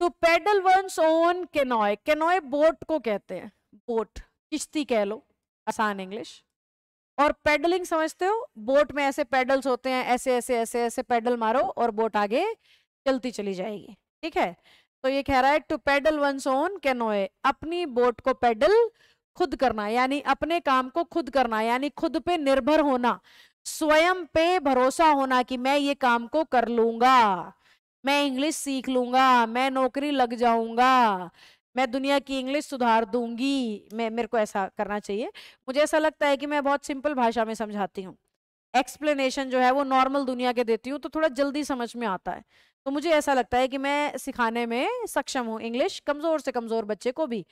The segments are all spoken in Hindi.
टू तो paddle once own canoe canoe boat को कहते हैं बोट किश्ती कह लो आसान इंग्लिश और पैडलिंग समझते हो बोट में ऐसे पैडल्स होते हैं ऐसे ऐसे ऐसे ऐसे पैडल मारो और बोट आगे चलती चली जाएगी ठीक है तो ये कह रहा है to paddle once own canoe अपनी बोट को पैडल खुद करना यानी अपने काम को खुद करना यानी खुद पे निर्भर होना स्वयं पे भरोसा होना कि मैं ये काम को कर लूंगा मैं इंग्लिश सीख लूँगा मैं नौकरी लग जाऊँगा मैं दुनिया की इंग्लिश सुधार दूंगी मैं मेरे को ऐसा करना चाहिए मुझे ऐसा लगता है कि मैं बहुत सिंपल भाषा में समझाती हूँ एक्सप्लेनेशन जो है वो नॉर्मल दुनिया के देती हूँ तो थोड़ा जल्दी समझ में आता है तो मुझे ऐसा लगता है कि मैं सिखाने में सक्षम हूँ इंग्लिश कमज़ोर से कमज़ोर बच्चे को भी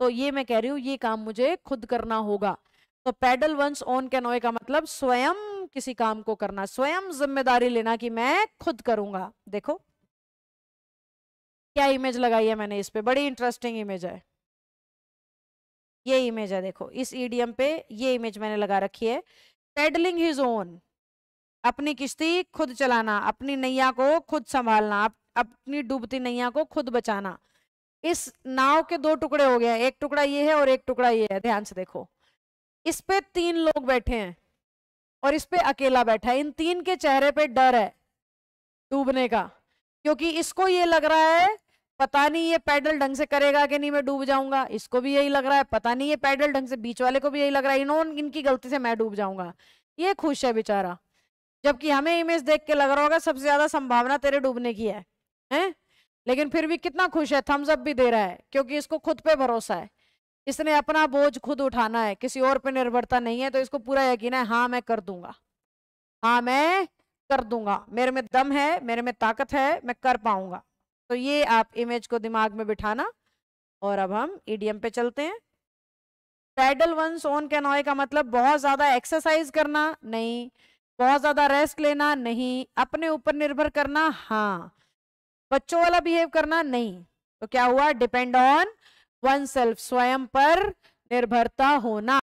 तो ये मैं कह रही हूँ ये काम मुझे खुद करना होगा तो पैडल वंस ऑन कैनोए का मतलब स्वयं किसी काम को करना स्वयं जिम्मेदारी लेना कि मैं खुद करूँगा देखो क्या इमेज लगाई है मैंने इस पर बड़ी इंटरेस्टिंग इमेज है ये इमेज है देखो इस ईडीएम पे ये इमेज मैंने लगा रखी है पेडलिंग हिज ओन अपनी किश्ती खुद चलाना अपनी नैया को खुद संभालना अपनी डूबती नैया को खुद बचाना इस नाव के दो टुकड़े हो गए एक टुकड़ा ये है और एक टुकड़ा ये है ध्यान से देखो इस पे तीन लोग बैठे हैं और इस पे अकेला बैठा है इन तीन के चेहरे पे डर है डूबने का क्योंकि इसको ये लग रहा है पता नहीं ये पैडल ढंग से करेगा कि नहीं मैं डूब जाऊंगा इसको भी यही लग रहा है पता नहीं ये पैडल ढंग से बीच वाले को भी यही लग रहा है इन्होंने इनकी गलती से मैं डूब जाऊंगा ये खुश है बेचारा जबकि हमें इमेज देख के लग रहा होगा सबसे ज्यादा संभावना तेरे डूबने की है हैं लेकिन फिर भी कितना खुश है थम्स अप भी दे रहा है क्योंकि इसको खुद पे भरोसा है इसने अपना बोझ खुद उठाना है किसी और पे निर्भरता नहीं है तो इसको पूरा यकीन है हाँ मैं कर दूंगा हाँ मैं कर दूंगा मेरे में दम है मेरे में ताकत है मैं कर पाऊंगा तो ये आप इमेज को दिमाग में बिठाना और अब हम ईडीएम पे चलते हैं पैडल वंस ऑन कैनॉय का मतलब बहुत ज़्यादा एक्सरसाइज करना नहीं बहुत ज़्यादा रेस्ट लेना नहीं अपने ऊपर निर्भर करना हाँ बच्चों वाला बिहेव करना नहीं तो क्या हुआ डिपेंड ऑन वन सेल्फ स्वयं पर निर्भरता होना